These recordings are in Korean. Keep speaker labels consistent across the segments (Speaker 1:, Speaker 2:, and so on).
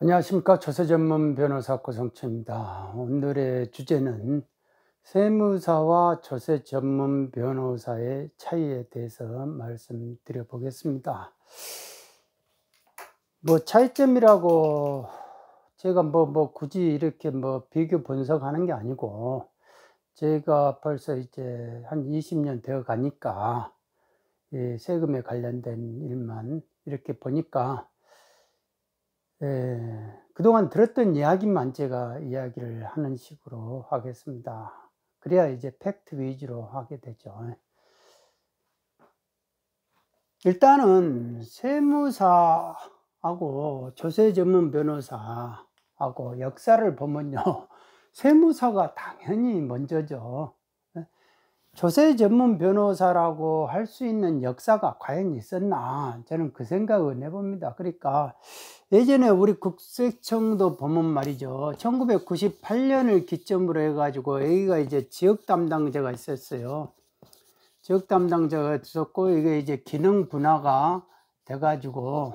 Speaker 1: 안녕하십니까 조세전문 변호사 고성채입니다 오늘의 주제는 세무사와 조세전문 변호사의 차이에 대해서 말씀드려 보겠습니다 뭐 차이점이라고 제가 뭐, 뭐 굳이 이렇게 뭐 비교 분석하는 게 아니고 제가 벌써 이제 한 20년 되어 가니까 세금에 관련된 일만 이렇게 보니까 예, 그동안 들었던 이야기만 제가 이야기를 하는 식으로 하겠습니다. 그래야 이제 팩트 위주로 하게 되죠. 일단은 세무사하고 조세 전문 변호사하고 역사를 보면요. 세무사가 당연히 먼저죠. 조세 전문 변호사라고 할 수 있는 역사가 과연 있었나? 저는 그 생각은 해봅니다. 그러니까 예전에 우리 국세청도 보면 말이죠. 1998년을 기점으로 해가지고 여기가 이제 지역 담당자가 있었어요. 지역 담당자가 있었고 이게 이제 기능 분화가 돼가지고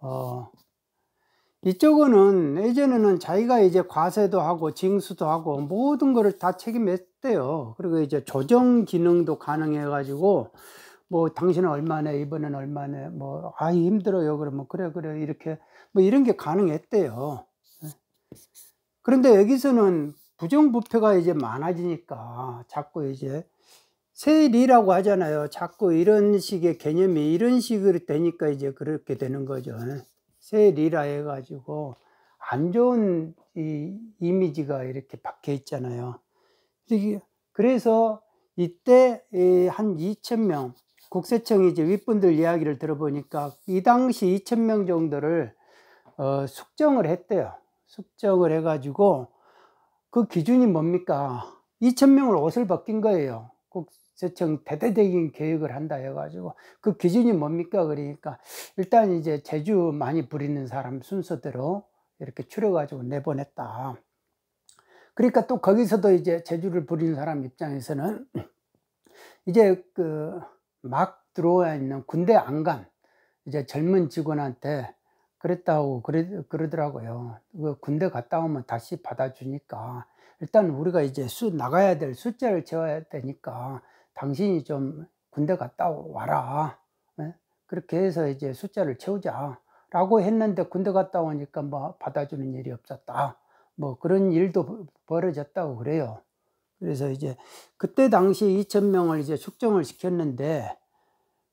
Speaker 1: 어 이쪽은 예전에는 자기가 이제 과세도 하고 징수도 하고 모든 것을 다 책임했대요. 그리고 이제 조정 기능도 가능해 가지고 뭐 당신은 얼마네 이번엔 얼마네 뭐아 힘들어요 그러면 그래 그래 이렇게 뭐 이런 게 가능했대요 예. 그런데 여기서는 부정부패가 이제 많아지니까 자꾸 이제 세일라고 하잖아요 자꾸 이런 식의 개념이 이런 식으로 되니까 이제 그렇게 되는 거죠 예. 세일라 해가지고 안 좋은 이 이미지가 이렇게 박혀 있잖아요 그래서 이때 한2 0명 국세청이 이제 윗분들 이야기를 들어보니까 이 당시 2,000명 정도를 어, 숙정을 했대요. 숙정을 해가지고 그 기준이 뭡니까? 2,000명을 옷을 벗긴 거예요. 국세청 대대적인 계획을 한다 해가지고 그 기준이 뭡니까? 그러니까 일단 이제 제주 많이 부리는 사람 순서대로 이렇게 추려가지고 내보냈다. 그러니까 또 거기서도 이제 제주를 부리는 사람 입장에서는 이제 그막 들어와 있는 군대 안 간 이제 젊은 직원한테 그랬다고 그러, 더라고요 그 군대 갔다 오면 다시 받아주니까 일단 우리가 이제 수 나가야 될 숫자를 채워야 되니까 당신이 좀 군대 갔다 와라. 예? 그렇게 해서 이제 숫자를 채우자. 라고 했는데 군대 갔다 오니까 뭐 받아주는 일이 없었다. 뭐 그런 일도 벌어졌다고 그래요. 그래서 이제 그때 당시에 2천명을 이제 숙정을 시켰는데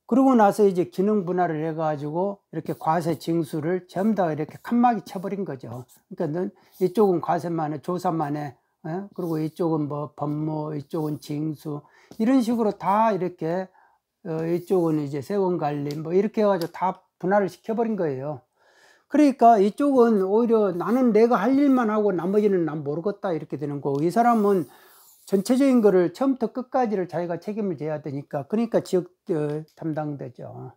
Speaker 1: 그러고 나서 이제 기능 분할을 해가지고 이렇게 과세 징수를 전부 다 이렇게 칸막이 쳐버린 거죠. 그러니까 이쪽은 과세만 에 조사만 에 예? 어? 그리고 이쪽은 뭐 법무, 이쪽은 징수 이런 식으로 다 이렇게 어, 이쪽은 이제 세원 관리 뭐 이렇게 해가지고 다 분할을 시켜버린 거예요. 그러니까 이쪽은 오히려 나는 내가 할 일만 하고 나머지는 난 모르겠다 이렇게 되는 거고 이 사람은 전체적인 거를 처음부터 끝까지를 자기가 책임을 져야 되니까 그러니까 지역 어, 담당되죠.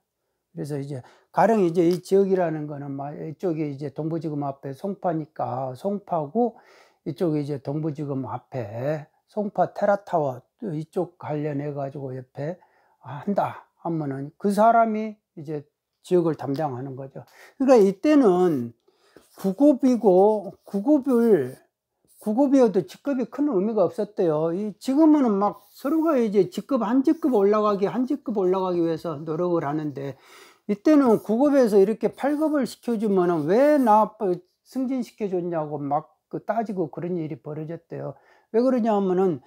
Speaker 1: 그래서 이제 가령 이제 이 지역이라는 거는 막 이쪽에 이제 동부지검 앞에 송파니까 송파고 이쪽에 이제 동부지검 앞에 송파 테라타워 이쪽 관련해 가지고 옆에 한다 하면은 그 사람이 이제 지역을 담당하는 거죠. 그러니까 이때는 구급이고 구급을 구급이어도 직급이 큰 의미가 없었대요. 지금은 막 서로가 이제 직급 한 직급 올라가기 한 직급 올라가기 위해서 노력을 하는데 이때는 구급에서 이렇게 8급을 시켜주면 왜나 뭐 승진시켜줬냐고 막 그 따지고 그런 일이 벌어졌대요. 왜 그러냐 면은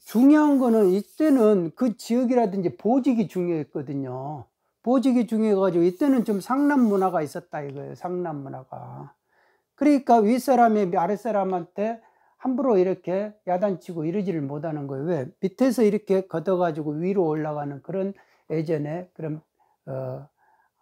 Speaker 1: 중요한 거는 이때는 그 지역이라든지 보직이 중요했거든요. 보직이 중요해가지고 이때는 좀 상남 문화가 있었다 이거예요. 상남 문화가. 그러니까 윗사람이 아랫사람한테 함부로 이렇게 야단치고 이러지를 못하는 거예요. 왜? 밑에서 이렇게 걷어가지고 위로 올라가는 그런 예전에 그런 어,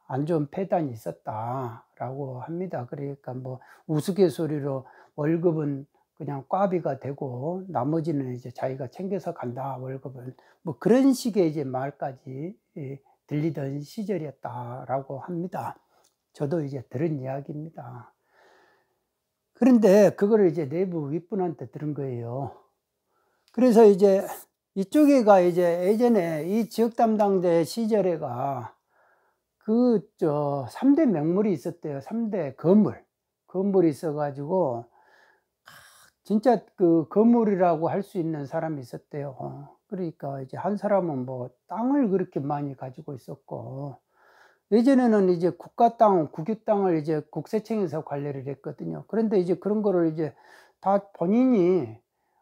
Speaker 1: 안 좋은 폐단이 있었다라고 합니다. 그러니까 뭐 우스갯소리로 월급은 그냥 꽈비가 되고 나머지는 이제 자기가 챙겨서 간다 월급은 뭐 그런 식의 이제 말까지 예, 들리던 시절이었다라고 합니다. 저도 이제 들은 이야기입니다. 그런데 그거를 이제 내부 윗분한테 들은 거예요. 그래서 이제 이쪽에가 이제 예전에 이 지역 담당자 시절에가 그저 3대 명물이 있었대요. 3대 건물. 건물이 있어가지고 아, 진짜 그 건물이라고 할 수 있는 사람이 있었대요. 그러니까 이제 한 사람은 뭐 땅을 그렇게 많이 가지고 있었고 예전에는 이제 국가 땅, 국유 땅을 이제 국세청에서 관리를 했거든요. 그런데 이제 그런 거를 이제 다 본인이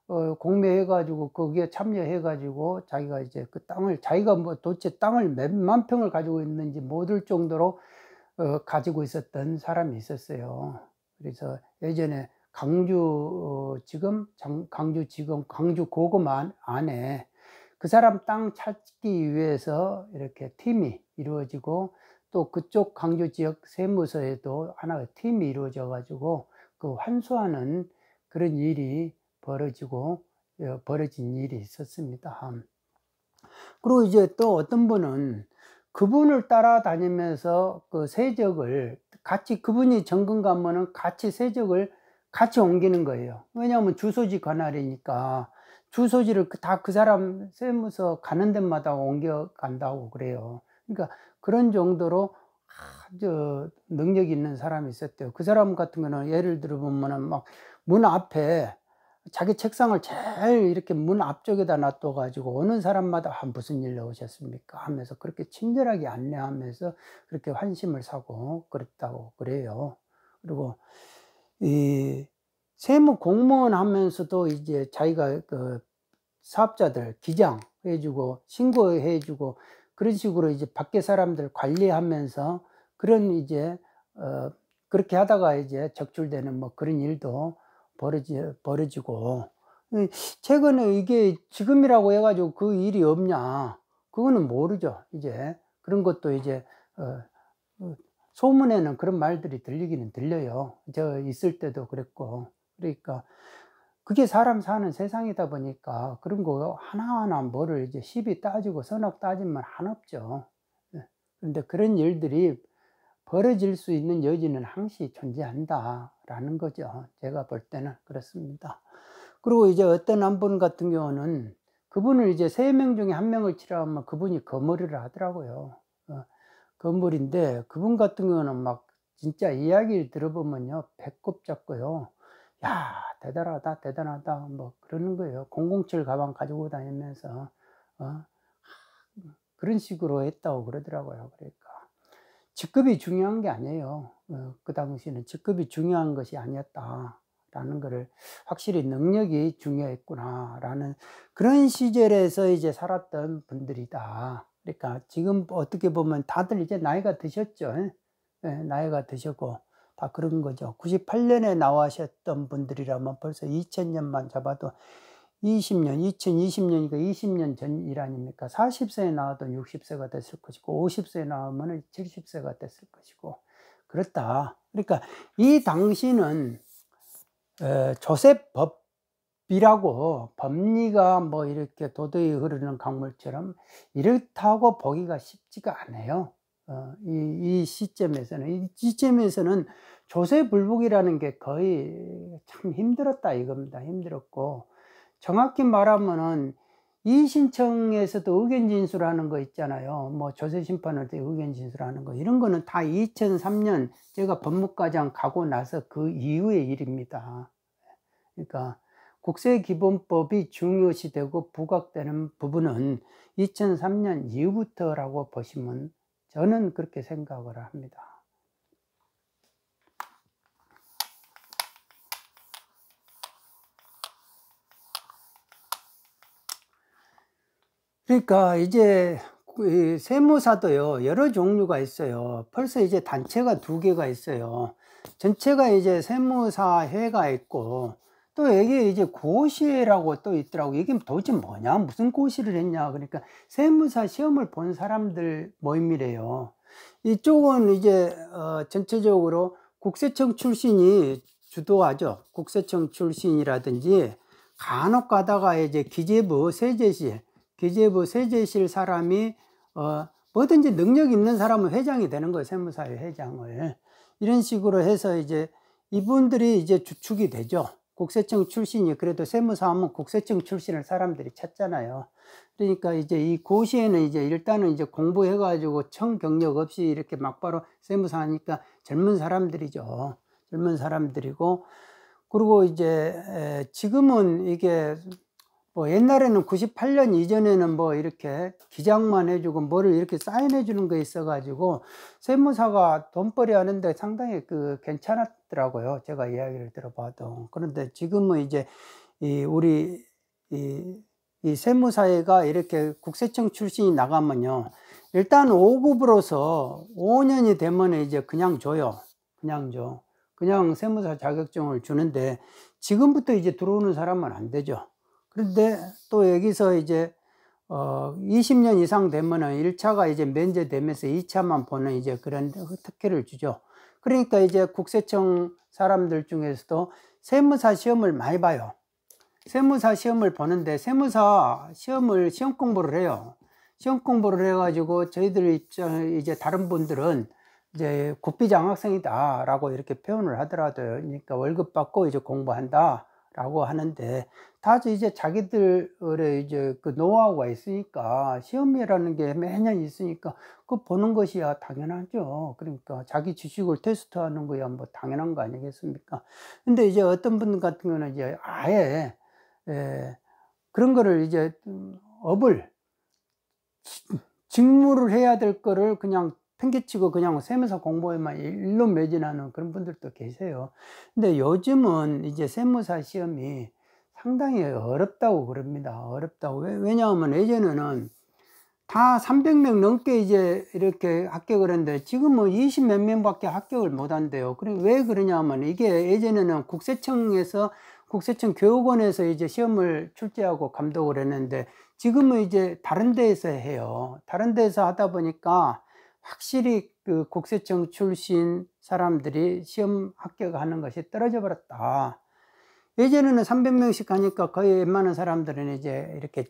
Speaker 1: 어, 공매해가지고 거기에 참여해가지고 자기가 이제 그 땅을 자기가 뭐 도대체 땅을 몇 만 평을 가지고 있는지 모를 정도로 어, 가지고 있었던 사람이 있었어요. 그래서 예전에 강주 어, 지금 장, 강주 지금 강주 고구마 안에 그 사람 땅 찾기 위해서 이렇게 팀이 이루어지고 또 그쪽 광주 지역 세무서에도 하나의 팀이 이루어져 가지고 그 환수하는 그런 일이 벌어지고 어, 벌어진 일이 있었습니다. 그리고 이제 또 어떤 분은 그분을 따라다니면서 그 세적을 같이 그분이 정근 가면은 같이 세적을 같이 옮기는 거예요. 왜냐하면 주소지 관할이니까 주소지를 다그 그 사람 세무서 가는 데마다 옮겨간다고 그래요. 그러니까 그런 정도로 아주 능력 있는 사람이 있었대요. 그 사람 같은 거는 예를 들어보면은 막 문 앞에 자기 책상을 제일 이렇게 문 앞쪽에다 놔둬가지고 오는 사람마다 아, 무슨 일로 오셨습니까 하면서 그렇게 친절하게 안내하면서 그렇게 환심을 사고 그랬다고 그래요. 그리고 이 세무 공무원 하면서도 이제 자기가 그 사업자들 기장 해주고 신고해주고 그런 식으로 이제 밖에 사람들 관리하면서 그런 이제 어 그렇게 하다가 이제 적출되는 뭐 그런 일도 벌어지 벌어지고 최근에 이게 지금이라고 해가지고 그 일이 없냐 그거는 모르죠 이제 그런 것도 이제 어, 어 소문에는 그런 말들이 들리기는 들려요 저 있을 때도 그랬고 그러니까 그게 사람 사는 세상이다 보니까 그런 거 하나하나 뭐를 이제 십이 따지고 선악 따지면 한없죠. 예. 그런데 그런 일들이 벌어질 수 있는 여지는 항시 존재한다라는 거죠. 제가 볼 때는 그렇습니다. 그리고 이제 어떤 한 분 같은 경우는 그분을 이제 세 명 중에 한 명을 치라면 그분이 거머리를 하더라고요. 어, 거물인데 그분 같은 경우는 막 진짜 이야기를 들어보면요 배꼽 잡고요 야 대단하다 대단하다 뭐 그러는 거예요 007 가방 가지고 다니면서 어? 그런 식으로 했다고 그러더라고요 그러니까 직급이 중요한 게 아니에요 어, 그 당시에는 직급이 중요한 것이 아니었다 라는 것을 확실히 능력이 중요했구나 라는 그런 시절에서 이제 살았던 분들이다 그러니까 지금 어떻게 보면 다들 이제 나이가 드셨죠 예, 나이가 드셨고 다 그런 거죠. 98년에 나와셨던 분들이라면 벌써 2000년만 잡아도 20년, 2020년이니까 20년 전 일 아닙니까? 40세에 나와도 60세가 됐을 것이고, 50세에 나오면 70세가 됐을 것이고, 그렇다. 그러니까 이 당시는 조세법이라고 법리가 뭐 이렇게 도도히 흐르는 강물처럼 이렇다고 보기가 쉽지가 않아요. 어, 이, 이 시점에서는 이 시점에서는 조세 불복이라는 게 거의 참 힘들었다 이겁니다. 힘들었고 정확히 말하면은 이 신청에서도 의견 진술하는 거 있잖아요. 뭐 조세 심판할 때 의견 진술하는 거 이런 거는 다 2003년 제가 법무과장 가고 나서 그 이후의 일입니다. 그러니까 국세기본법이 중요시되고 부각되는 부분은 2003년 이후부터라고 보시면 저는 그렇게 생각을 합니다. 그러니까 이제 그 세무사도요 여러 종류가 있어요 벌써 이제 단체가 두 개가 있어요 전체가 이제 세무사회가 있고 또 이게 이제 고시라고 또 있더라고. 이게 도대체 뭐냐? 무슨 고시를 했냐? 그러니까 세무사 시험을 본 사람들 모임이래요. 이쪽은 이제 어 전체적으로 국세청 출신이 주도하죠. 국세청 출신이라든지 간혹 가다가 이제 기재부 세제실, 기재부 세제실 사람이 어 뭐든지 능력 있는 사람은 회장이 되는 거예요. 세무사의 회장을. 이런 식으로 해서 이제 이분들이 이제 주축이 되죠. 국세청 출신이 그래도 세무사하면 국세청 출신을 사람들이 찾잖아요. 그러니까 이제 이 고시에는 이제 일단은 이제 공부해가지고 청 경력 없이 이렇게 막바로 세무사 하니까 젊은 사람들이죠. 젊은 사람들이고 그리고 이제 지금은 이게 뭐 옛날에는 98년 이전에는 뭐 이렇게 기장만 해주고 뭐를 이렇게 사인해 주는 게 있어가지고 세무사가 돈벌이 하는데 상당히 그 괜찮았 없더라고요. 제가 이야기를 들어봐도. 그런데 지금은 이제 이 우리 이, 이 세무사회가 이렇게 국세청 출신이 나가면요. 일단 5급으로서 5년이 되면 이제 그냥 줘요. 그냥 줘. 그냥 세무사 자격증을 주는데 지금부터 이제 들어오는 사람은 안 되죠. 그런데 또 여기서 이제 어 20년 이상 되면은 1차가 이제 면제되면서 2차만 보는 이제 그런 특혜를 주죠. 그러니까 이제 국세청 사람들 중에서도 세무사 시험을 많이 봐요. 세무사 시험을 보는데 세무사 시험을 시험 공부를 해요. 시험 공부를 해가지고 저희들 입장 이제 다른 분들은 이제 국비장학생이다라고 이렇게 표현을 하더라도요. 그러니까 월급 받고 이제 공부한다. 라고 하는데 다들 이제 자기들의 이제 그 노하우가 있으니까 시험이라는 게 매년 있으니까 그 보는 것이야 당연하죠 그러니까 자기 지식을 테스트하는 거야 뭐 당연한 거 아니겠습니까 근데 이제 어떤 분 같은 경우는 이제 아예 예, 그런 거를 이제 음, 업을 직무를 해야 될 거를 그냥 팽개치고 그냥 세무사 공부에만 일로 매진하는 그런 분들도 계세요. 근데 요즘은 이제 세무사 시험이 상당히 어렵다고 그럽니다. 어렵다고. 왜냐하면 예전에는 다 300명 넘게 이제 이렇게 합격을 했는데 지금은 20 몇 명밖에 합격을 못 한대요. 그럼 왜 그러냐면 이게 예전에는 국세청에서 국세청 교육원에서 이제 시험을 출제하고 감독을 했는데 지금은 이제 다른 데에서 해요. 다른 데에서 하다 보니까 확실히 그 국세청 출신 사람들이 시험 합격하는 것이 떨어져 버렸다. 예전에는 300명씩 하니까 거의 웬만한 사람들은 이제 이렇게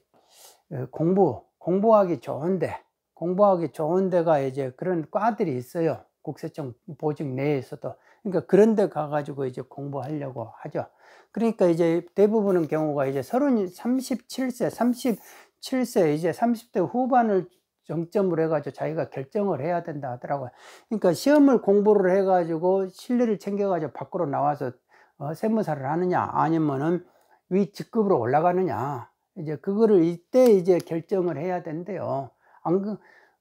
Speaker 1: 어, 공부, 공부하기 좋은데, 공부하기 좋은 데가 이제 그런 과들이 있어요. 국세청 보직 내에서도. 그러니까 그런 데 가가지고 이제 공부하려고 하죠. 그러니까 이제 대부분의 경우가 이제 30, 37세, 37세, 이제 30대 후반을 정점으로 해가지고 자기가 결정을 해야 된다 하더라고요. 그러니까 시험을 공부를 해가지고 실리를 챙겨가지고 밖으로 나와서 어, 세무사를 하느냐 아니면은 위 직급으로 올라가느냐 이제 그거를 이때 이제 결정을 해야 된대요. 안 그,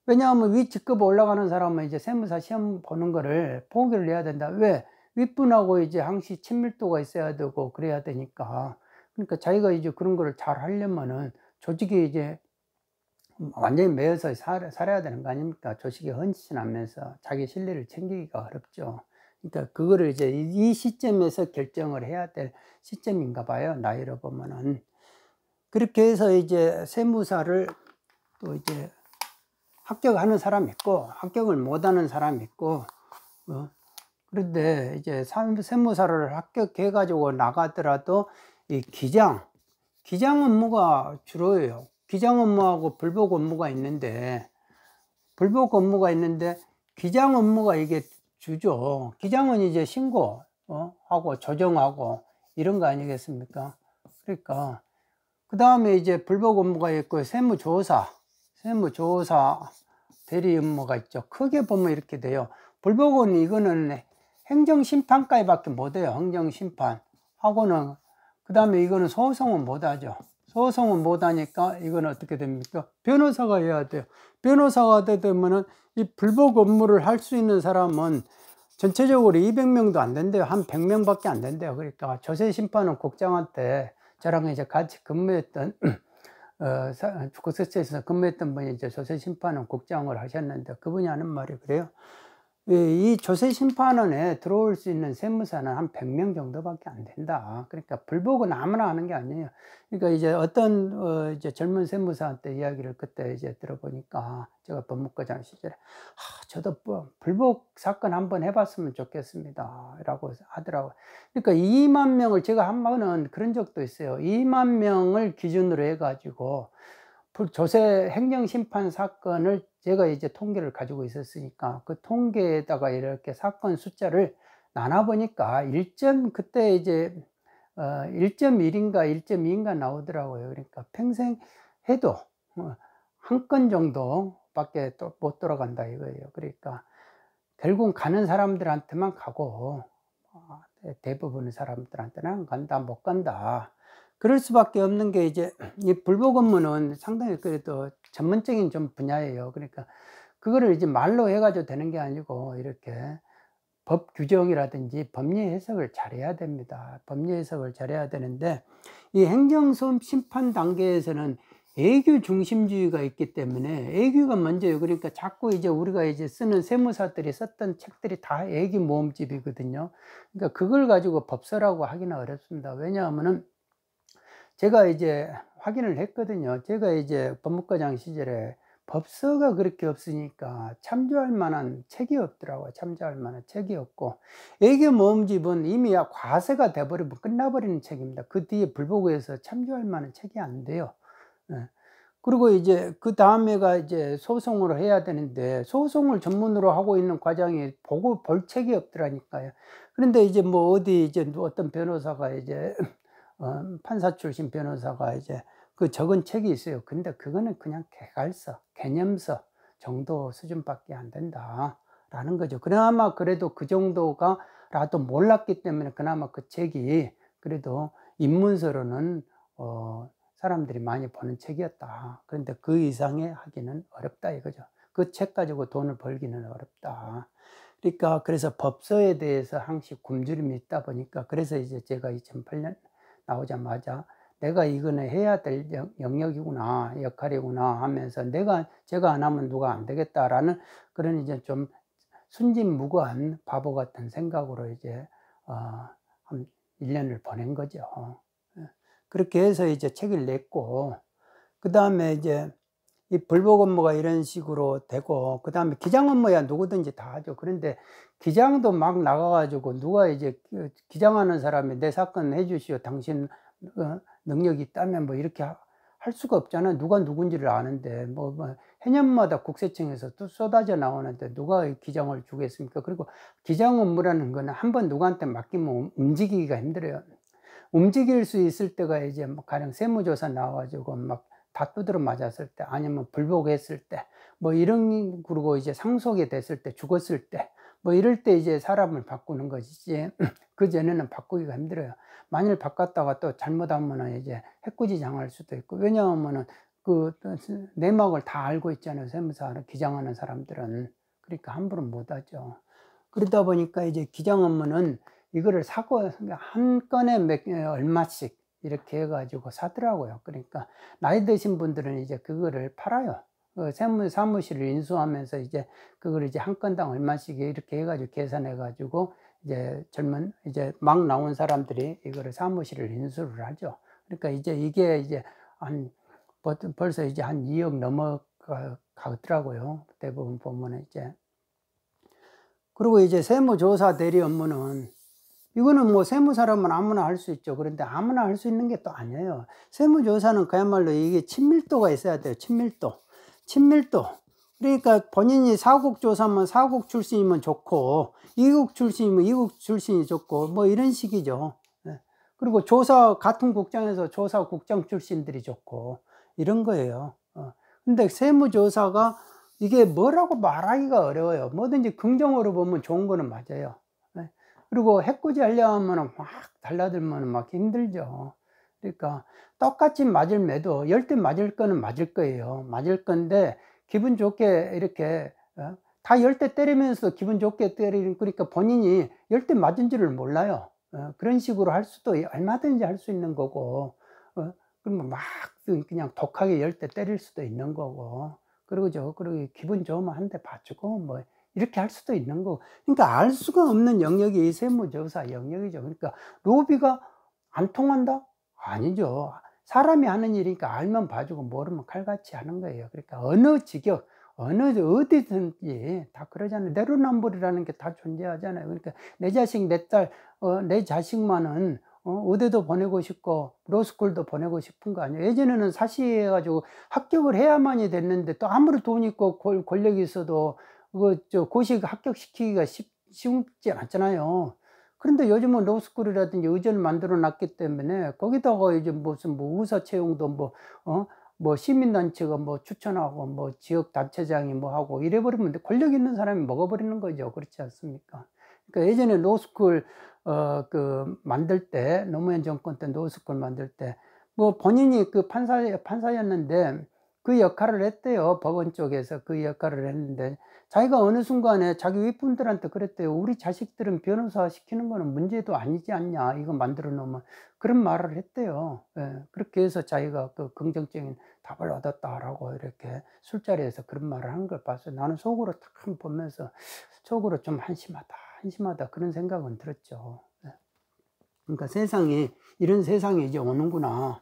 Speaker 1: 왜냐하면 위 직급 올라가는 사람은 이제 세무사 시험 보는 거를 포기를 해야 된다. 왜? 윗분하고 이제 항시 친밀도가 있어야 되고 그래야 되니까. 그러니까 자기가 이제 그런 거를 잘 하려면은 조직이 이제 완전히 매여서 살, 아야 되는 거 아닙니까? 조식에 헌신하면서 자기 실리를 챙기기가 어렵죠. 그러니까 그거를 이제 이 시점에서 결정을 해야 될 시점인가 봐요. 나이로 보면은. 그렇게 해서 이제 세무사를 또 이제 합격하는 사람 있고 합격을 못하는 사람 있고 어? 그런데 이제 세무사를 합격해 가지고 나가더라도 이 기장 기장 업무가 주로예요 기장 업무하고 불복 업무가 있는데 불복 업무가 있는데 기장 업무가 이게 주죠. 기장은 이제 신고 어, 하고 조정하고 이런 거 아니겠습니까? 그러니까 그 다음에 이제 불복 업무가 있고 세무조사, 세무조사 대리 업무가 있죠. 크게 보면 이렇게 돼요. 불복은 이거는 행정심판까지밖에 못해요. 행정심판 하고는 그 다음에 이거는 소송은 못하죠. 소송은 못하니까 이건 어떻게 됩니까? 변호사가 해야 돼요. 변호사가 되면은 이 불복 업무를 할 수 있는 사람은 전체적으로 200명도 안 된대요. 한 100명밖에 안 된대요. 그러니까 조세 심판원 국장한테 저랑 이제 같이 근무했던 어, 국세청에서 근무했던 분이 이제 조세 심판원 국장을 하셨는데 그분이 하는 말이 그래요. 예, 이 조세 심판원에 들어올 수 있는 세무사는 한 100명 정도밖에 안 된다. 그러니까 불복은 아무나 하는 게 아니에요. 그러니까 이제 어떤 어 이제 젊은 세무사한테 이야기를 그때 이제 들어보니까 제가 법무과장 시절에 아, 저도 뭐 불복 사건 한번 해봤으면 좋겠습니다라고 하더라고요. 그러니까 2만 명을 제가 한 번은 그런 적도 있어요. 2만 명을 기준으로 해가지고 조세 횡령 심판 사건을 제가 이제 통계를 가지고 있었으니까 그 통계에다가 이렇게 사건 숫자를 나눠 보니까 1. 그때 이제 어 1.1인가 1.2인가 나오더라고요. 그러니까 평생 해도 어, 한건 정도밖에 못 돌아간다 이거예요. 그러니까 결국 가는 사람들한테만 가고 아, 대부분의 사람들한테는 간다 못 간다 그럴 수밖에 없는 게 이제 이 불복 업무는 상당히 그래도 전문적인 좀 분야예요. 그러니까 그거를 이제 말로 해가지고 되는 게 아니고 이렇게 법 규정이라든지 법리 해석을 잘해야 됩니다. 법리 해석을 잘해야 되는데 이 행정소음 심판 단계에서는 애교 중심주의가 있기 때문에 애교가 먼저요. 그러니까 자꾸 이제 우리가 이제 쓰는 세무사들이 썼던 책들이 다 애기 모음집이거든요. 그러니까 그걸 가지고 법서라고 하기는 어렵습니다. 왜냐하면은 제가 이제 확인을 했거든요. 제가 이제 법무과장 시절에 법서가 그렇게 없으니까 참조할 만한 책이 없더라고요. 참조할 만한 책이 없고 애기 모음집은 이미 과세가 돼버리면 끝나버리는 책입니다. 그 뒤에 불보고에서 참조할 만한 책이 안 돼요. 예. 그리고 이제 그 다음에가 이제 소송으로 해야 되는데 소송을 전문으로 하고 있는 과장이 보고 볼 책이 없더라니까요. 그런데 이제 뭐 어디 이제 뭐 어떤 변호사가 이제 어, 판사 출신 변호사가 이제 그 적은 책이 있어요. 근데 그거는 그냥 개갈서, 개념서 정도 수준밖에 안 된다라는 거죠. 그나마 그래도 그 정도가라도 몰랐기 때문에 그나마 그 책이 그래도 입문서로는 어, 사람들이 많이 보는 책이었다. 그런데 그 이상의 하기는 어렵다 이거죠. 그 책 가지고 돈을 벌기는 어렵다. 그러니까 그래서 법서에 대해서 항시 굶주림이 있다 보니까 그래서 이제 제가 2008년 나오자마자 내가 이거는 해야 될 영역이구나 역할이구나 하면서 내가 제가 안 하면 누가 안 되겠다라는 그런 이제 좀 순진무구한 바보 같은 생각으로 이제 어, 한 1년을 보낸 거죠. 예. 그렇게 해서 이제 책을 냈고 그 다음에 이제 이 불복 업무가 이런 식으로 되고 그 다음에 기장 업무야 누구든지 다 하죠 그런데 기장도 막 나가가지고 누가 이제 그 기장하는 사람이 내 사건 해주시오 당신 어, 능력이 있다면 뭐 이렇게 할 수가 없잖아 누가 누군지를 아는데 뭐, 뭐 해년마다 국세청에서 또 쏟아져 나오는데 누가 기장을 주겠습니까 그리고 기장 업무라는 거는 한번 누구한테 맡기면 움직이기가 힘들어요 움직일 수 있을 때가 이제 뭐 가령 세무조사 나와가지고 막 다두드러 맞았을 때 아니면 불복했을 때 뭐 이런 그러고 이제 상속이 됐을 때 죽었을 때 뭐 이럴 때 이제 사람을 바꾸는 것이지 그 전에는 바꾸기가 힘들어요. 만일 바꿨다가 또 잘못하면은 이제 해꾸지 장할 수도 있고 왜냐하면은 그 내막을 다 알고 있잖아요. 세무사 는 기장하는 사람들은 그러니까 함부로 못하죠. 그러다 보니까 이제 기장업무는 이거를 사고 한 건에 몇, 얼마씩 이렇게 해가지고 사더라고요. 그러니까 나이 드신 분들은 이제 그거를 팔아요. 그 세무 사무실을 인수하면서 이제 그걸 이제 한 건당 얼마씩 이렇게 해가지고 계산해가지고 이제 젊은 이제 막 나온 사람들이 이거를 사무실을 인수를 하죠. 그러니까 이제 이게 이제 한 벌써 이제 한 2억 넘어가더라고요. 대부분 보면 이제 그리고 이제 세무조사 대리 업무는 이거는 뭐 세무사라면 아무나 할 수 있죠. 그런데 아무나 할 수 있는 게 또 아니에요. 세무조사는 그야말로 이게 친밀도가 있어야 돼요. 친밀도. 친밀도. 그러니까 본인이 사국 조사면 사국 출신이면 좋고, 이국 출신이면 이국 출신이 좋고, 뭐 이런 식이죠. 예. 그리고 조사, 같은 국장에서 조사 국장 출신들이 좋고, 이런 거예요. 어. 근데 세무조사가 이게 뭐라고 말하기가 어려워요. 뭐든지 긍정으로 보면 좋은 거는 맞아요. 그리고 해코지 하려면 확 달라들면 막 힘들죠. 그러니까 똑같이 맞을 매도 열대 맞을 거는 맞을 거예요. 맞을 건데 기분 좋게 이렇게 어? 다 열대 때리면서 기분 좋게 때리는 그러니까 본인이 열대 맞은 줄을 몰라요. 어, 그런 식으로 할 수도 얼마든지 할 수 있는 거고 어? 그러면 막 그냥 독하게 열대 때릴 수도 있는 거고 그리고 저 그리고 기분 좋으면 한 대 봐주고 뭐 이렇게 할 수도 있는 거. 그러니까 알 수가 없는 영역이 이 세무조사 영역이죠. 그러니까 로비가 안 통한다? 아니죠. 사람이 하는 일이니까 알면 봐주고 모르면 칼같이 하는 거예요. 그러니까 어느 직역, 어느 어디든지 다 그러잖아요. 내로남불이라는 게 다 존재하잖아요. 그러니까 내 자식, 내 딸, 어, 내 자식만은 어, 의대도 보내고 싶고 로스쿨도 보내고 싶은 거 아니에요. 예전에는 사실해가지고 합격을 해야만이 됐는데 또 아무리 돈 있고 권력이 있어도 그저 고시 그 합격시키기가 쉽, 쉽지 않잖아요. 그런데 요즘은 로스쿨이라든지 의전을 만들어 놨기 때문에 거기다가 이제 무슨 뭐 의사 채용도 뭐, 어? 뭐 시민단체가 뭐 추천하고 뭐 지역 단체장이 뭐 하고 이래버리면 권력 있는 사람이 먹어버리는 거죠. 그렇지 않습니까? 그러니까 예전에 로스쿨, 어, 그 만들 때, 노무현 정권 때 로스쿨 만들 때, 뭐 본인이 그 판사, 판사였는데 그 역할을 했대요. 법원 쪽에서 그 역할을 했는데 자기가 어느 순간에 자기 윗분들한테 그랬대요. 우리 자식들은 변호사 시키는 거는 문제도 아니지 않냐. 이거 만들어 놓으면. 그런 말을 했대요. 예, 그렇게 해서 자기가 그 긍정적인 답을 얻었다라고 이렇게 술자리에서 그런 말을 한 걸 봤어요. 나는 속으로 탁 보면서 속으로 좀 한심하다, 한심하다 그런 생각은 들었죠. 예. 그러니까 세상이, 이런 세상이 이제 오는구나.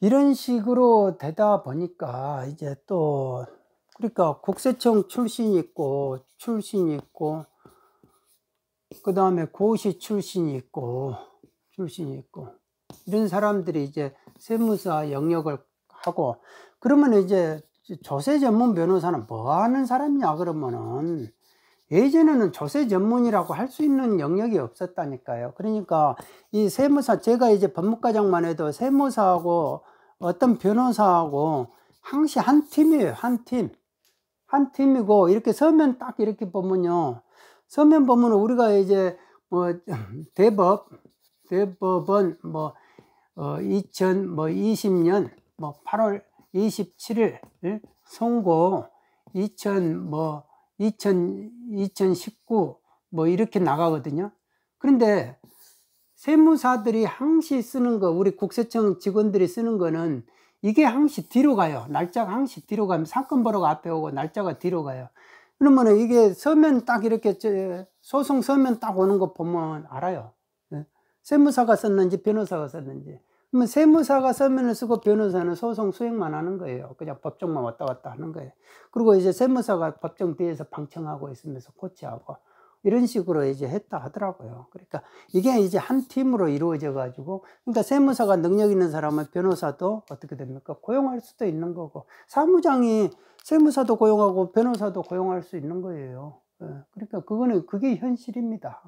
Speaker 1: 이런 식으로 되다 보니까 이제 또 그러니까 국세청 출신 있고 출신 있고 그 다음에 고시 출신이 있고 출신이 있고 이런 사람들이 이제 세무사 영역을 하고 그러면 이제 조세 전문 변호사는 뭐 하는 사람이냐 그러면은 예전에는 조세 전문이라고 할 수 있는 영역이 없었다니까요. 그러니까 이 세무사, 제가 이제 법무과장만 해도 세무사하고 어떤 변호사하고 항시 한 팀이에요. 한 팀. 한 팀이고 이렇게 서면 딱 이렇게 보면요. 서면 보면 우리가 이제 뭐 대법, 대법원 뭐 어, 2020년 뭐 8월 27일 송고 2000뭐 2000, 2019, 뭐 이렇게 나가거든요. 그런데 세무사들이 항시 쓰는 거, 우리 국세청 직원들이 쓰는 거는 이게 항시 뒤로 가요. 날짜가 항시 뒤로 가면 상권 번호가 앞에 오고 날짜가 뒤로 가요. 그러면 이게 서면 딱 이렇게 소송 서면 딱 오는 거 보면 알아요. 예. 세무사가 썼는지 변호사가 썼는지. 그러면 세무사가 서면을 쓰고 변호사는 소송 수행만 하는 거예요. 그냥 법정만 왔다 갔다 하는 거예요. 그리고 이제 세무사가 법정 뒤에서 방청하고 있으면서 코치하고 이런 식으로 이제 했다 하더라고요. 그러니까 이게 이제 한 팀으로 이루어져 가지고 그러니까 세무사가 능력 있는 사람은 변호사도 어떻게 됩니까? 고용할 수도 있는 거고 사무장이 세무사도 고용하고 변호사도 고용할 수 있는 거예요. 예. 그러니까 그거는 그게 현실입니다.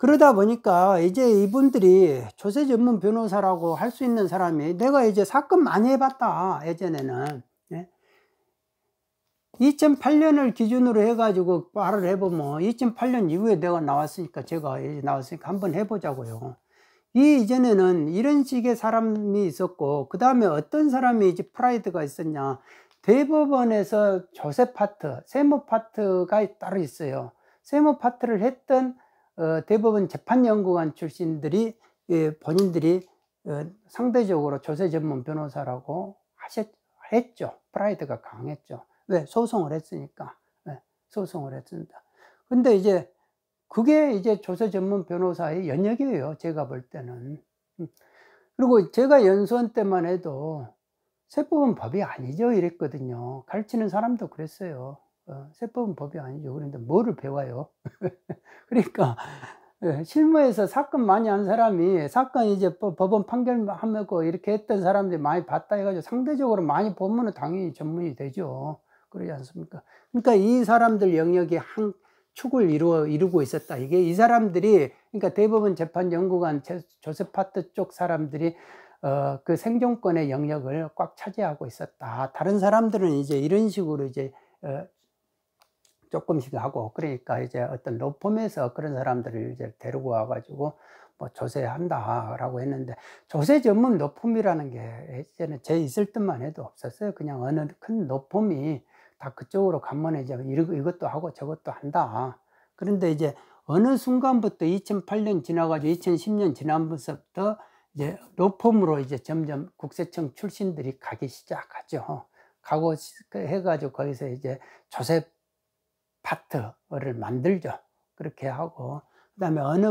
Speaker 1: 그러다 보니까 이제 이분들이 조세 전문 변호사라고 할 수 있는 사람이 내가 이제 사건 많이 해봤다 예전에는 2008년을 예? 기준으로 해가지고 말을 해보면 2008년 이후에 내가 나왔으니까 제가 나왔으니까 한번 해보자고요 이 이전에는 이런 식의 사람이 있었고 그 다음에 어떤 사람이 이제 프라이드가 있었냐 대법원에서 조세 파트 세무 파트가 따로 있어요 세무 파트를 했던 어, 대법원 재판연구관 출신들이 예, 본인들이 어, 상대적으로 조세 전문 변호사라고 하셨, 했죠. 프라이드가 강했죠. 왜? 소송을 했으니까. 네, 소송을 했습니다. 근데 이제 그게 이제 조세 전문 변호사의 연역이에요. 제가 볼 때는. 음. 그리고 제가 연수원 때만 해도 세법은 법이 아니죠. 이랬거든요. 가르치는 사람도 그랬어요. 어, 세법은 법이 아니죠. 그런데 뭐를 배워요? 그러니까 예, 실무에서 사건 많이 한 사람이 사건 이제 법원 판결하고 이렇게 했던 사람들이 많이 봤다 해가지고 상대적으로 많이 보면은 당연히 전문이 되죠. 그러지 않습니까? 그러니까 이 사람들 영역이 한 축을 이루어, 이루고 있었다. 이게 이 사람들이 그러니까 대법원 재판 연구관 조세 파트 쪽 사람들이 어, 그 생존권의 영역을 꽉 차지하고 있었다. 다른 사람들은 이제 이런 식으로 이제 어, 조금씩 하고 그러니까 이제 어떤 로펌에서 그런 사람들을 이제 데리고 와가지고 뭐 조세한다라고 했는데 조세 전문 로펌이라는 게 예전에 제 있을 때만 해도 없었어요. 그냥 어느 큰 로펌이 다 그쪽으로 가면 해져 이것도 하고 저것도 한다. 그런데 이제 어느 순간부터 2008년 지나가지고 2010년 지난부터 이제 로펌으로 이제 점점 국세청 출신들이 가기 시작하죠. 가고 그 해가지고 거기서 이제 조세 파트를 만들죠. 그렇게 하고 그다음에 어느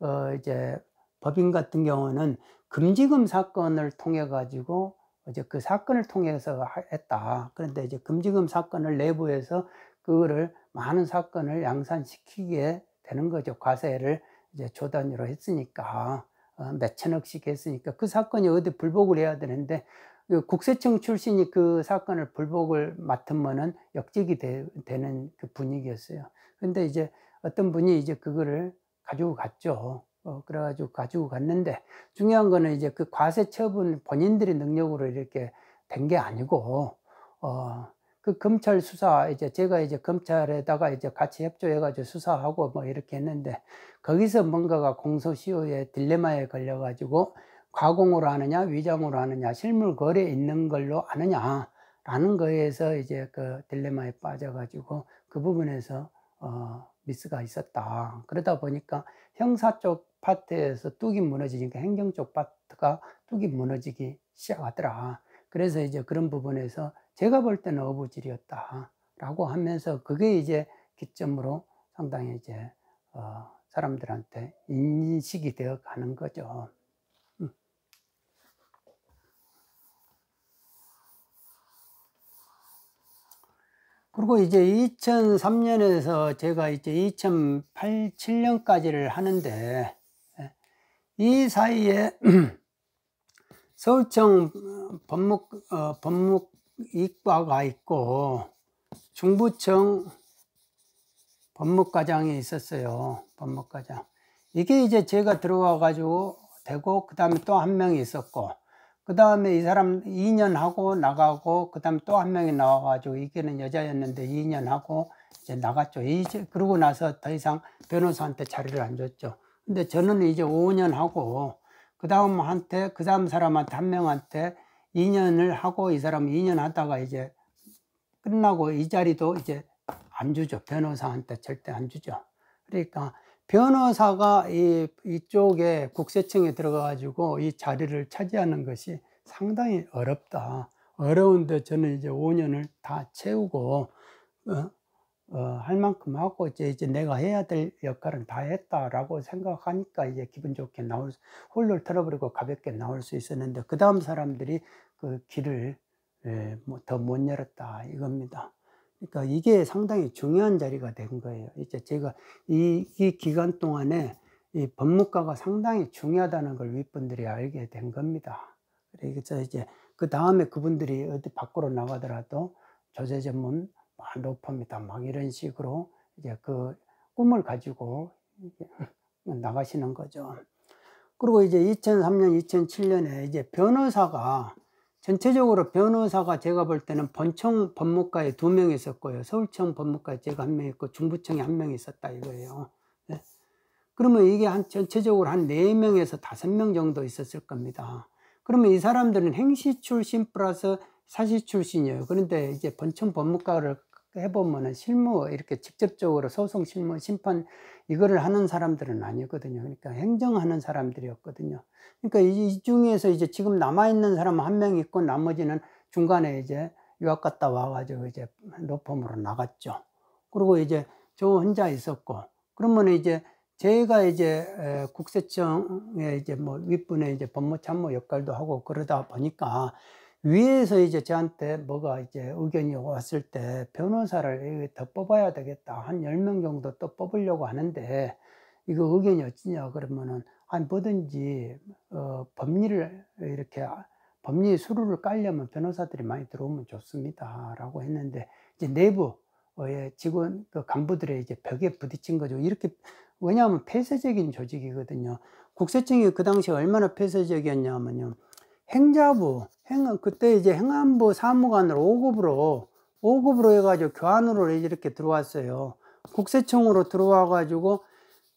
Speaker 1: 어 이제 법인 같은 경우는 금지금 사건을 통해 가지고 이제 그 사건을 통해서 했다. 그런데 이제 금지금 사건을 내부에서 그거를 많은 사건을 양산시키게 되는 거죠. 과세를 이제 조단위로 했으니까 어, 몇 천억씩 했으니까 그 사건이 어디 불복을 해야 되는데 그 국세청 출신이 그 사건을 불복을 맡으면은 역직이 되, 는그 분위기였어요. 근데 이제 어떤 분이 이제 그거를 가지고 갔죠. 어, 그래가지고 가지고 갔는데 중요한 거는 이제 그 과세 처분 본인들의 능력으로 이렇게 된 게 아니고 어, 그 검찰 수사 이제 제가 이제 검찰에다가 이제 같이 협조해가지고 수사하고 뭐 이렇게 했는데 거기서 뭔가가 공소시효의 딜레마에 걸려가지고 가공으로 하느냐 위장으로 하느냐 실물 거래 있는 걸로 아느냐라는 거에서 이제 그 딜레마에 빠져가지고 그 부분에서 어, 미스가 있었다. 그러다 보니까 형사 쪽 파트에서 뚝이 무너지니까 행정 쪽 파트가 뚝이 무너지기 시작하더라. 그래서 이제 그런 부분에서 제가 볼 때는 어부질이었다라고 하면서 그게 이제 기점으로 상당히 이제 어, 사람들한테 인식이 되어 가는 거죠. 그리고 이제 2003년에서 제가 이제 2008, 7년까지를 하는데 예, 이 사이에 서울청 법무 어, 법무 이과가 있고 중부청 법무과장이 있었어요. 법무과장. 이게 이제 제가 들어와 가지고 되고 그다음에 또 한 명이 있었고 그 다음에 이 사람 2년 하고 나가고 그 다음에 또 한 명이 나와가지고 이게는 여자였는데 2년 하고 이제 나갔죠. 이제 그러고 나서 더 이상 변호사한테 자리를 안 줬죠. 근데 저는 이제 5년 하고 그 다음한테 그 다음 사람한테 한 명한테 2년을 하고 이 사람 2년 하다가 이제 끝나고 이 자리도 이제 안 주죠. 변호사한테 절대 안 주죠. 그러니까 변호사가 이, 이쪽에 국세청에 들어가 가지고 이 자리를 차지하는 것이 상당히 어렵다. 어려운데 저는 이제 5년을 다 채우고 어, 어, 할 만큼 하고 이제, 이제 내가 해야 될 역할은 다 했다라고 생각하니까 이제 기분 좋게 나올 홀로 틀어버리고 가볍게 나올 수 있었는데 그 다음 사람들이 그 길을 예, 뭐 더 못 열었다 이겁니다. 그러니까 이게 상당히 중요한 자리가 된 거예요. 이제 제가 이, 이 기간 동안에 이 법무가가 상당히 중요하다는 걸 윗분들이 알게 된 겁니다. 그래서 이제 그 다음에 그분들이 어디 밖으로 나가더라도 조제 전문 로펌이다 막 이런 식으로 이제 그 꿈을 가지고 나가시는 거죠. 그리고 이제 2003년, 2007년에 이제 변호사가 전체적으로 변호사가 제가 볼 때는 본청 법무과에 두 명 있었고요. 서울청 법무과에 제가 한 명 있고 중부청에 한 명 있었다 이거예요. 네. 그러면 이게 한 전체적으로 한 네명에서 다섯 명 정도 있었을 겁니다. 그러면 이 사람들은 행시 출신 플러스 사시 출신이에요. 그런데 이제 본청 법무과를 그 해보면은 실무 이렇게 직접적으로 소송 실무 심판 이거를 하는 사람들은 아니거든요. 그러니까 행정하는 사람들이었거든요. 그러니까 이 중에서 이제 지금 남아 있는 사람 한 명 있고 나머지는 중간에 이제 유학 갔다 와가지고 이제 로펌으로 나갔죠. 그리고 이제 저 혼자 있었고 그러면 이제 제가 이제 국세청에 이제 뭐 윗분에 이제 법무참모 역할도 하고 그러다 보니까 위에서 이제 저한테 뭐가 이제 의견이 왔을 때 변호사를 더 뽑아야 되겠다. 한 10명 정도 또 뽑으려고 하는데 이거 의견이 어찌냐 그러면은 아니 뭐든지 어 법리를 이렇게 법리 수루를 깔려면 변호사들이 많이 들어오면 좋습니다라고 했는데 이제 내부의 직원 그 간부들의 이제 벽에 부딪힌 거죠. 이렇게 왜냐하면 폐쇄적인 조직이거든요. 국세청이 그 당시 얼마나 폐쇄적이었냐면요. 행자부, 행, 은 그때 이제 행안부 사무관을 5급으로, 5급으로 해가지고 교환으로 이렇게 들어왔어요. 국세청으로 들어와가지고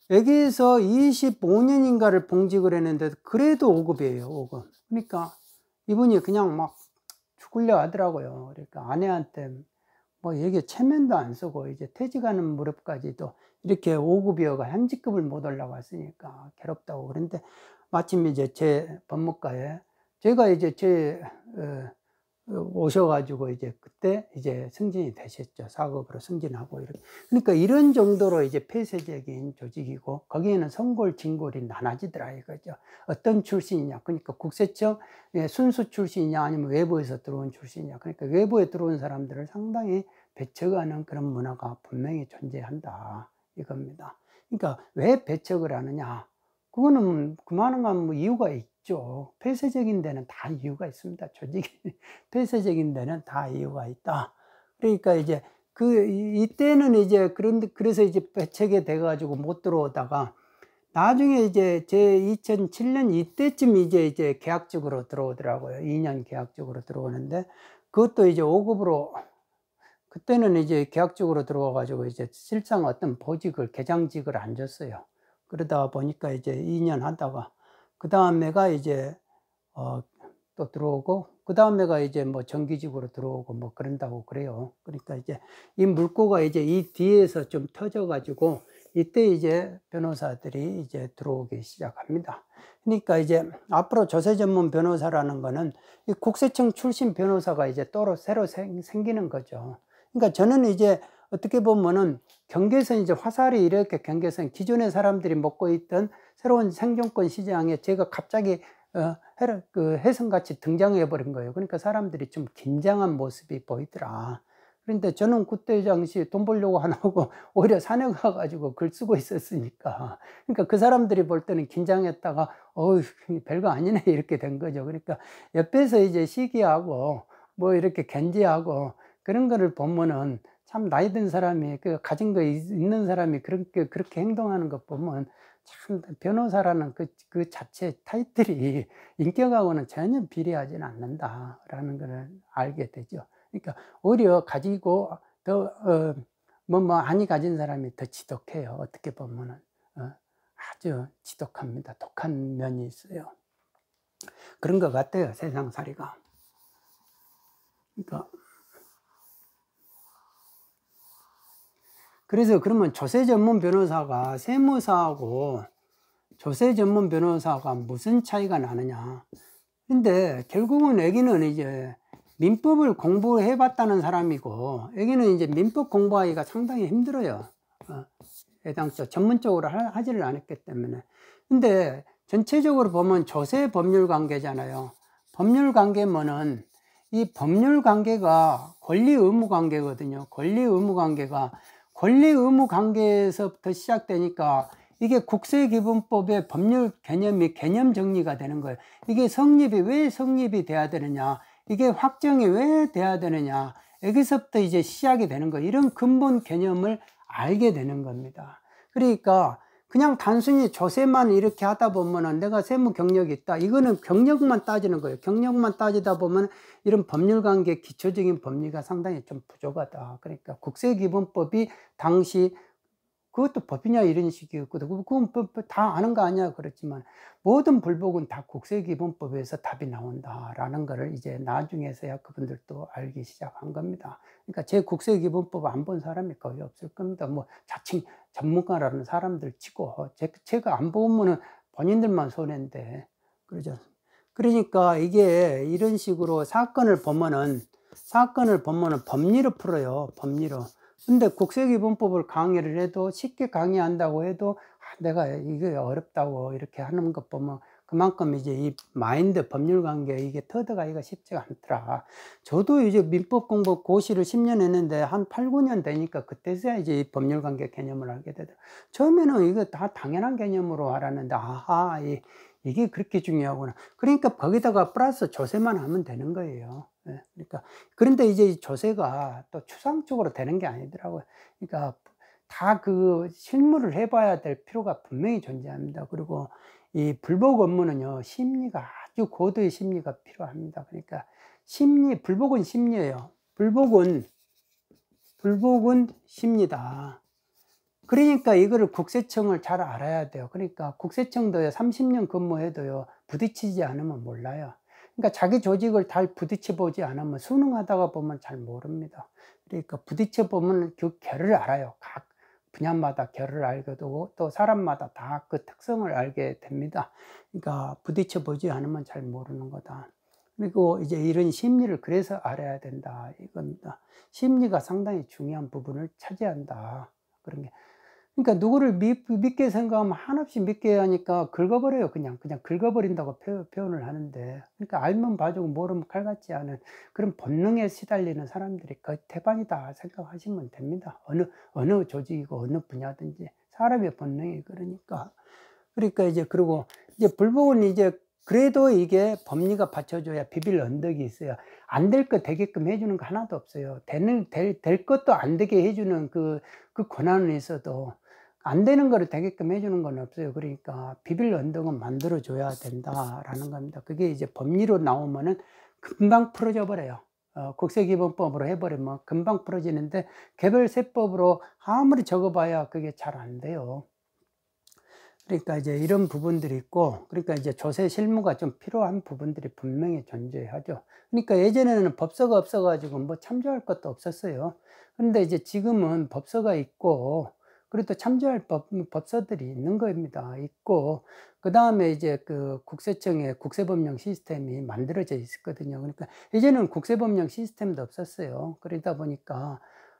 Speaker 1: 여기에서 25년인가를 봉직을 했는데 그래도 5급이에요, 5급. 그러니까 이분이 그냥 막죽을려 하더라고요. 그러니까 아내한테 뭐 여기 체면도 안 쓰고 이제 퇴직하는 무렵까지도 이렇게 5급이어가 현직급을 못 올라갔으니까 괴롭다고 그런데 마침 이제 제 법무과에 제가 이제 제 어, 어, 오셔가지고 이제 그때 이제 승진이 되셨죠. 사업으로 승진하고 이렇게. 그러니까 이런 정도로 이제 폐쇄적인 조직이고 거기에는 선골 진골이 나눠지더라 이거죠. 어떤 출신이냐. 그러니까 국세청 예, 순수 출신이냐 아니면 외부에서 들어온 출신이냐. 그러니까 외부에 들어온 사람들을 상당히 배척하는 그런 문화가 분명히 존재한다 이겁니다. 그러니까 왜 배척을 하느냐. 그거는 뭐 그만한 건뭐 이유가 있죠. 폐쇄적인 데는 다 이유가 있습니다. 조직이 폐쇄적인 데는 다 이유가 있다. 그러니까 이제 그 이때는 이제 그런 그래서 이제 배척이 돼 가지고 못 들어오다가 나중에 이제 제 2007년 이때쯤 이제 이제 계약직으로 들어오더라고요. 2년 계약직으로 들어오는데 그것도 이제 5급으로 그때는 이제 계약직으로 들어와 가지고 이제 실상 어떤 보직을 개장직을 안 줬어요. 그러다 보니까 이제 2년 하다가 그 다음에가 이제 어, 또 들어오고 그 다음에가 이제 뭐 정규직으로 들어오고 뭐 그런다고 그래요. 그러니까 이제 이 물고가 이제 이 뒤에서 좀 터져 가지고 이때 이제 변호사들이 이제 들어오기 시작합니다. 그러니까 이제 앞으로 조세 전문 변호사라는 거는 이 국세청 출신 변호사가 이제 또로 새로 생, 기는 거죠. 그러니까 저는 이제 어떻게 보면은 경계선 이제 화살이 이렇게 경계선 기존의 사람들이 먹고 있던 새로운 생존권 시장에 제가 갑자기 어, 해, 그 해성같이 등장해 버린 거예요. 그러니까 사람들이 좀 긴장한 모습이 보이더라. 그런데 저는 그때 당시 돈 벌려고 안 하고 오히려 산에 가가지고 글 쓰고 있었으니까. 그러니까 그 사람들이 볼 때는 긴장했다가 어휴 별거 아니네 이렇게 된 거죠. 그러니까 옆에서 이제 시기하고 뭐 이렇게 견제하고 그런 거를 보면은 참 나이 든 사람이 그 가진 거 있는 사람이 그렇게 그렇게 행동하는 것 보면 참 변호사라는 그, 그 자체 타이틀이 인격하고는 전혀 비례하지 않는다라는 것을 알게 되죠. 그러니까 오히려 가지고 더 어, 뭐뭐 한이 뭐 가진 사람이 더 지독해요. 어떻게 보면은 어, 아주 지독합니다. 독한 면이 있어요. 그런 것 같아요. 세상살이가. 그러니까. 그래서 그러면 조세 전문 변호사가 세무사하고 조세 전문 변호사가 무슨 차이가 나느냐. 근데 결국은 애기는 이제 민법을 공부해 봤다는 사람이고 애기는 이제 민법 공부하기가 상당히 힘들어요. 해 어, 애당초 전문적으로 하, 지를 않았기 때문에. 근데 전체적으로 보면 조세 법률 관계잖아요. 법률 관계면은 이 법률 관계가 권리 의무 관계거든요. 권리 의무 관계가 권리 의무 관계에서부터 시작되니까 이게 국세기본법의 법률 개념이 개념 정리가 되는 거예요. 이게 성립이 왜 성립이 돼야 되느냐, 이게 확정이 왜 돼야 되느냐, 여기서부터 이제 시작이 되는 거예요. 이런 근본 개념을 알게 되는 겁니다. 그러니까 그냥 단순히 조세만 이렇게 하다 보면은 내가 세무 경력이 있다. 이거는 경력만 따지는 거예요. 경력만 따지다 보면 이런 법률 관계 기초적인 법리가 상당히 좀 부족하다. 그러니까 국세기본법이 당시 그것도 법이냐 이런 식이었고 그건 뭐, 뭐 다 아는 거 아니야 그렇지만 모든 불복은 다 국세기본법에서 답이 나온다라는 거를 이제 나중에서야 그분들도 알기 시작한 겁니다. 그러니까 제 국세기본법 안 본 사람이 거의 없을 겁니다. 뭐 자칭 전문가라는 사람들 치고 제, 가안 보면은 본인들만 손해인데 그러죠. 그러니까 이게 이런 식으로 사건을 보면은 사건을 보면은 법리로 풀어요. 법리로. 근데 국세기본법을 강의를 해도 쉽게 강의한다고 해도 아, 내가 이게 어렵다고 이렇게 하는 것 보면 그만큼 이제 이 마인드 법률 관계 이게 터득하기가 쉽지가 않더라. 저도 이제 민법 공부 고시를 10년 했는데 한 8, 9년 되니까 그때서야 이제 이 법률 관계 개념을 알게 되더라. 처음에는 이거 다 당연한 개념으로 알았는데 아하 이, 이게 그렇게 중요하구나. 그러니까 거기다가 플러스 조세만 하면 되는 거예요. 예, 그러니까 그런데 이제 조세가 또 추상적으로 되는 게 아니더라고요. 그러니까 다 그 실무를 해봐야 될 필요가 분명히 존재합니다. 그리고 이 불복 업무는요 심리가 아주 고도의 심리가 필요합니다. 그러니까 심리 불복은 심리예요. 불복은 불복은 심리다. 그러니까 이거를 국세청을 잘 알아야 돼요. 그러니까 국세청도요 30년 근무해도요 부딪히지 않으면 몰라요. 그러니까 자기 조직을 잘 부딪혀 보지 않으면 수능하다가 보면 잘 모릅니다. 그러니까 부딪혀 보면 그 결을 알아요. 각 분야마다 결을 알게 되고 또 사람마다 다 그 특성을 알게 됩니다. 그러니까 부딪혀 보지 않으면 잘 모르는 거다. 그리고 이제 이런 심리를 그래서 알아야 된다 이겁니다. 심리가 상당히 중요한 부분을 차지한다. 그런 게 그러니까 누구를 믿, 믿게 생각하면 한없이 믿게 하니까 긁어버려요. 그냥 그냥 긁어버린다고 표, 현을 하는데 그러니까 알면 봐주고 모르면 칼같지 않은 그런 본능에 시달리는 사람들이 거의 태반이다 생각하시면 됩니다. 어느 어느 조직이고 어느 분야든지 사람의 본능이 그러니까 그러니까 이제 그리고 이제 불복은 이제 그래도 이게 법리가 받쳐줘야 비빌 언덕이 있어요. 안 될 것 되게끔 해주는 거 하나도 없어요. 되는, 될, 될 것도 안 되게 해주는 그, 그 권한은 있어도 안 되는 거를 되게끔 해주는 건 없어요. 그러니까 비빌 언덕은 만들어줘야 된다라는 겁니다. 그게 이제 법리로 나오면은 금방 풀어져 버려요. 어, 국세기본법으로 해버리면 금방 풀어지는데 개별세법으로 아무리 적어봐야 그게 잘 안 돼요. 그러니까 이제 이런 부분들이 있고 그러니까 이제 조세 실무가 좀 필요한 부분들이 분명히 존재하죠. 그러니까 예전에는 법서가 없어가지고 뭐 참조할 것도 없었어요. 근데 이제 지금은 법서가 있고 그리고또 참조할 법, 음, 법서들이 있는 겁니다. 있고, 그 다음에 이제 그 국세청의 국세법령 시스템이 만들어져 있었거든요. 그러니까 이제는 국세법령 시스템도 없었어요. 그러다 보니까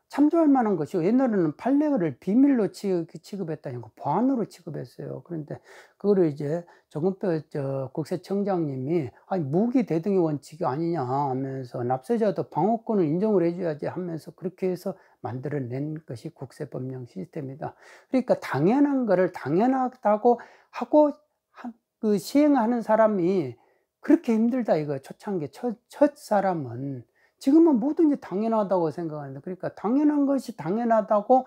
Speaker 1: 참조할 만한 것이 옛날에는 판례를 비밀로 취급했다니까 보안으로 취급했어요. 그런데 그거를 이제 조금표저 국세청장님이 아니 무기 대등의 원칙이 아니냐 하면서 납세자도 방어권을 인정을 해줘야지 하면서 그렇게 해서 만들어낸 것이 국세법령 시스템이다. 그러니까 당연한 거를 당연하다고 하고 그 시행하는 사람이 그렇게 힘들다 이거 초창기 첫, 첫 사람은 지금은 뭐든지 당연하다고 생각하는데 그러니까 당연한 것이 당연하다고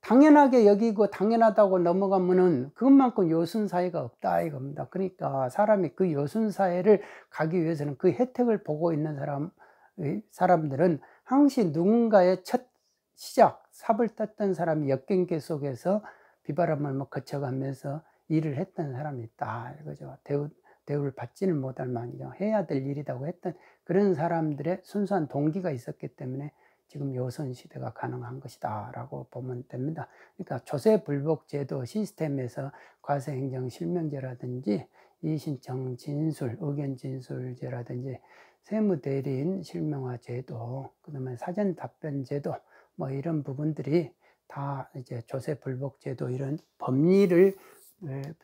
Speaker 1: 당연하게 여기고 당연하다고 넘어가면은 그것만큼 요순 사회가 없다 이겁니다. 그러니까 사람이 그 요순 사회를 가기 위해서는 그 혜택을 보고 있는 사람 사람들은 항시 누군가의 첫 시작 삽을 탔던 사람이 역경계 속에서 비바람을 뭐 거쳐가면서 일을 했던 사람이 있다 이거죠 대우, 대우를 받지는 못할 만큼 해야 될 일이라고 했던 그런 사람들의 순수한 동기가 있었기 때문에 지금 요선 시대가 가능한 것이다 라고 보면 됩니다 그러니까 조세불복 제도 시스템에서 과세행정 실명제라든지 이신청 진술, 의견 진술제라든지 세무대리인 실명화 제도, 그 다음에 사전 답변 제도, 뭐 이런 부분들이 다 이제 조세 불복제도 이런 법리를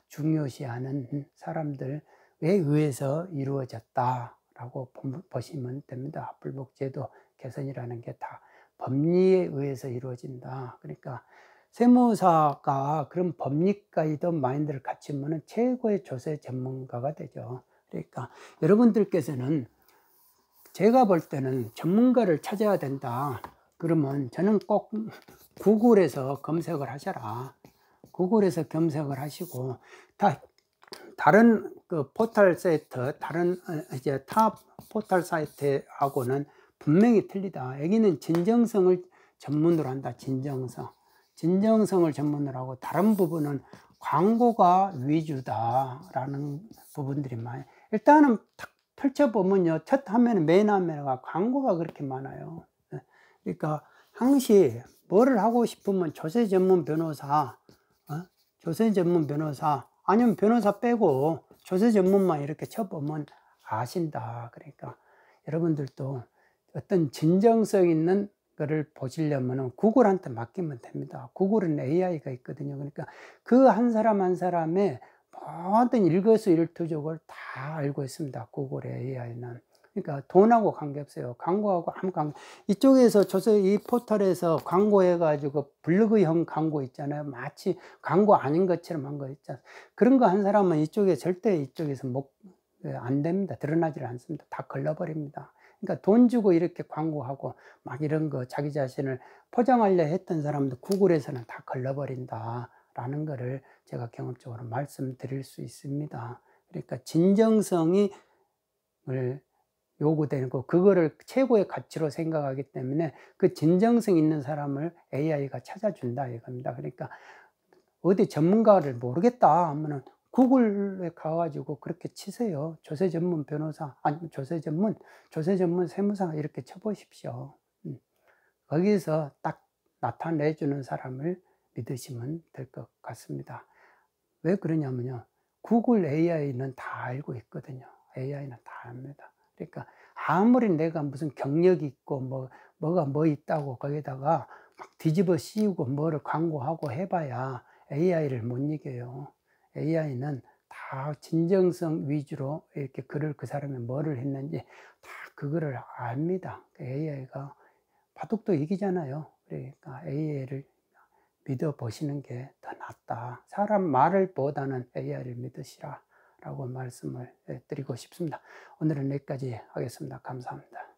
Speaker 1: 중요시하는 사람들에 의해서 이루어졌다라고 보시면 됩니다. 불복제도 개선이라는 게 다 법리에 의해서 이루어진다. 그러니까 세무사가 그런 법리가이던 마인드를 갖추면 최고의 조세 전문가가 되죠. 그러니까 여러분들께서는 제가 볼 때는 전문가를 찾아야 된다. 그러면 저는 꼭 구글에서 검색을 하셔라. 구글에서 검색을 하시고 다 다른 그 포털 사이트 다른 어, 이제 타 포털 사이트하고는 분명히 틀리다. 여기는 진정성을 전문으로 한다. 진정성. 진정성을 전문으로 하고 다른 부분은 광고가 위주다라는 부분들이 많아요. 일단은 탁 펼쳐보면요. 첫 화면에, 메인 화면에 광고가 그렇게 많아요. 그러니까 항시 뭐를 하고 싶으면 조세 전문 변호사, 어? 조세 전문 변호사 아니면 변호사 빼고 조세 전문만 이렇게 쳐보면 아신다. 그러니까 여러분들도 어떤 진정성 있는 거를 보시려면 구글한테 맡기면 됩니다. 구글은 AI가 있거든요. 그러니까 그 한 사람 한 사람의 모든 일거수일투족을 다 알고 있습니다. 구글의 AI는. 그러니까 돈하고 관계없어요. 광고하고 아무 관계. 이쪽에서 조서이 포털에서 광고해가지고 블로그형 광고 있잖아요. 마치 광고 아닌 것처럼 한 거 있잖아요. 그런 거 한 사람은 이쪽에 절대 이쪽에서 못, 예, 안 됩니다. 드러나질 않습니다. 다 걸러버립니다. 그러니까 돈 주고 이렇게 광고하고 막 이런 거 자기 자신을 포장하려 했던 사람도 구글에서는 다 걸러버린다라는 거를 제가 경험적으로 말씀드릴 수 있습니다. 그러니까 진정성이 요구되는 거 그거를 최고의 가치로 생각하기 때문에 그 진정성 있는 사람을 AI가 찾아준다 이겁니다. 그러니까 어디 전문가를 모르겠다 하면은 구글에 가가지고 그렇게 치세요. 조세 전문 변호사 아니 조세 전문 조세 전문 세무사 이렇게 쳐보십시오. 음, 거기서 딱 나타내주는 사람을 믿으시면 될 것 같습니다. 왜 그러냐면요. 구글 AI는 다 알고 있거든요. AI는 다 압니다. 그러니까 아무리 내가 무슨 경력이 있고 뭐 뭐가 뭐 있다고 거기다가 막 뒤집어 씌우고 뭐를 광고하고 해봐야 AI를 못 이겨요. AI는 다 진정성 위주로 이렇게 글을 그 사람이 뭐를 했는지 다 그거를 압니다. 그 AI가 바둑도 이기잖아요. 그러니까 AI를 믿어 보시는 게 더 낫다. 사람 말을 보다는 AI를 믿으시라. 라고 말씀을 예, 드리고 싶습니다. 오늘은 여기까지 하겠습니다. 감사합니다.